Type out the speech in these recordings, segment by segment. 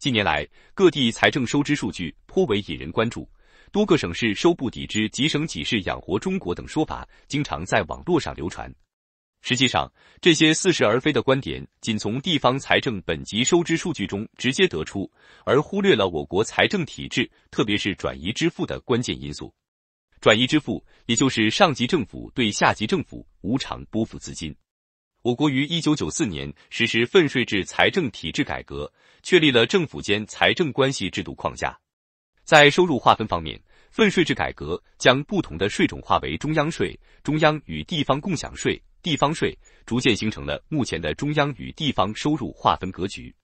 近年来，各地财政收支数据颇为引人关注，多个省市收不抵支，几省几市养活中国等说法经常在网络上流传。实际上，这些似是而非的观点，仅从地方财政本级收支数据中直接得出，而忽略了我国财政体制，特别是转移支付的关键因素。转移支付，也就是上级政府对下级政府无偿拨付资金。我国于一九九四年实施分税制财政体制改革，确立了政府间财政关系制度框架。在收入划分方面，分税制改革将不同的税种划为中央税、中央与地方共享税、地方税，逐渐形成了目前的中央与地方收入划分格局。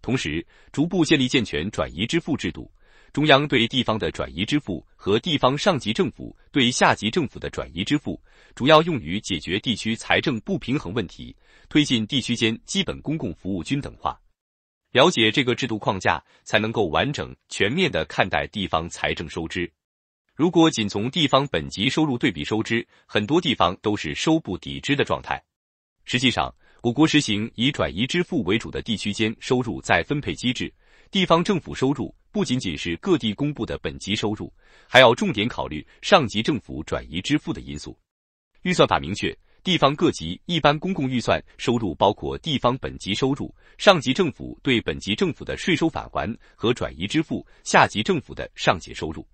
同时，逐步建立健全转移支付制度。中央对地方的转移支付和地方上级政府对下级政府的转移支付，主要用于解决地区财政不平衡问题，推进地区间基本公共服务均等化。了解这个制度框架，才能够完整全面地看待地方财政收支。如果仅从地方本级收入对比收支，很多地方都是收不抵支的状态。实际上，我国实行以转移支付为主的地区间收入再分配机制，地方政府收入。不仅仅是各地公布的本级收入，还要重点考虑上级政府转移支付的因素。预算法明确，地方各级一般公共预算收入包括地方本级收入、上级政府对本级政府的税收返还和转移支付、下级政府的上级收入。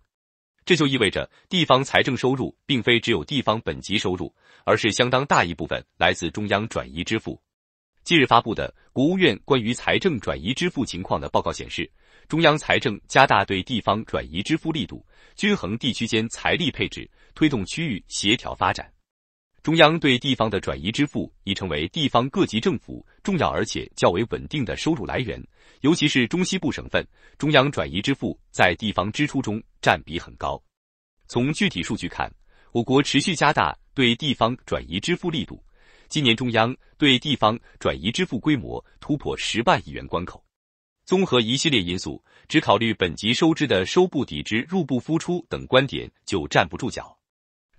这就意味着，地方财政收入并非只有地方本级收入，而是相当大一部分来自中央转移支付。近日发布的国务院关于财政转移支付情况的报告显示，中央财政加大对地方转移支付力度，均衡地区间财力配置，推动区域协调发展。中央对地方的转移支付已成为地方各级政府重要而且较为稳定的收入来源，尤其是中西部省份，中央转移支付在地方支出中占比很高。从具体数据看，我国持续加大对地方转移支付力度。今年中央对地方转移支付规模突破十万亿元关口，综合一系列因素，只考虑本级收支的收不抵支、入不敷出等观点就站不住脚。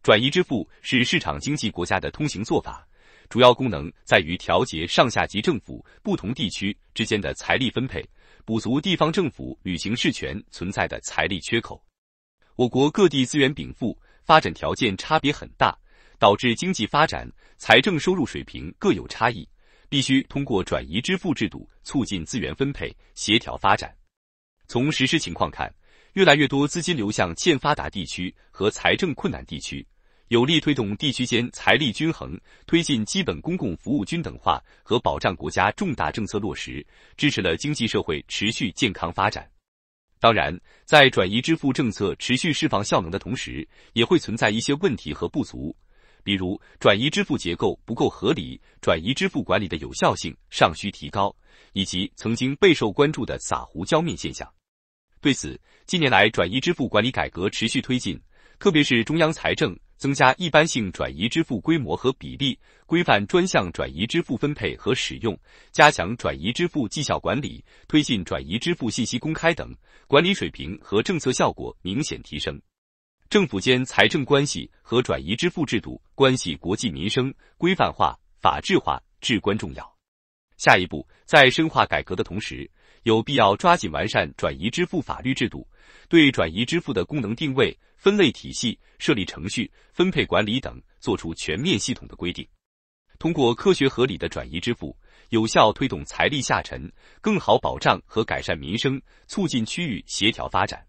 转移支付是市场经济国家的通行做法，主要功能在于调节上下级政府、不同地区之间的财力分配，补足地方政府履行事权存在的财力缺口。我国各地资源禀赋、发展条件差别很大，导致经济发展。财政收入水平各有差异，必须通过转移支付制度促进资源分配、协调发展。从实施情况看，越来越多资金流向欠发达地区和财政困难地区，有力推动地区间财力均衡，推进基本公共服务均等化和保障国家重大政策落实，支持了经济社会持续健康发展。当然，在转移支付政策持续释放效能的同时，也会存在一些问题和不足。比如，转移支付结构不够合理，转移支付管理的有效性尚需提高，以及曾经备受关注的“撒胡椒面”现象。对此，近年来转移支付管理改革持续推进，特别是中央财政增加一般性转移支付规模和比例，规范专项转移支付分配和使用，加强转移支付绩效管理，推进转移支付信息公开等，管理水平和政策效果明显提升。政府间财政关系和转移支付制度关系国计民生，规范化、法治化至关重要。下一步，在深化改革的同时，有必要抓紧完善转移支付法律制度，对转移支付的功能定位、分类体系、设立程序、分配管理等作出全面系统的规定。通过科学合理的转移支付，有效推动财力下沉，更好保障和改善民生，促进区域协调发展。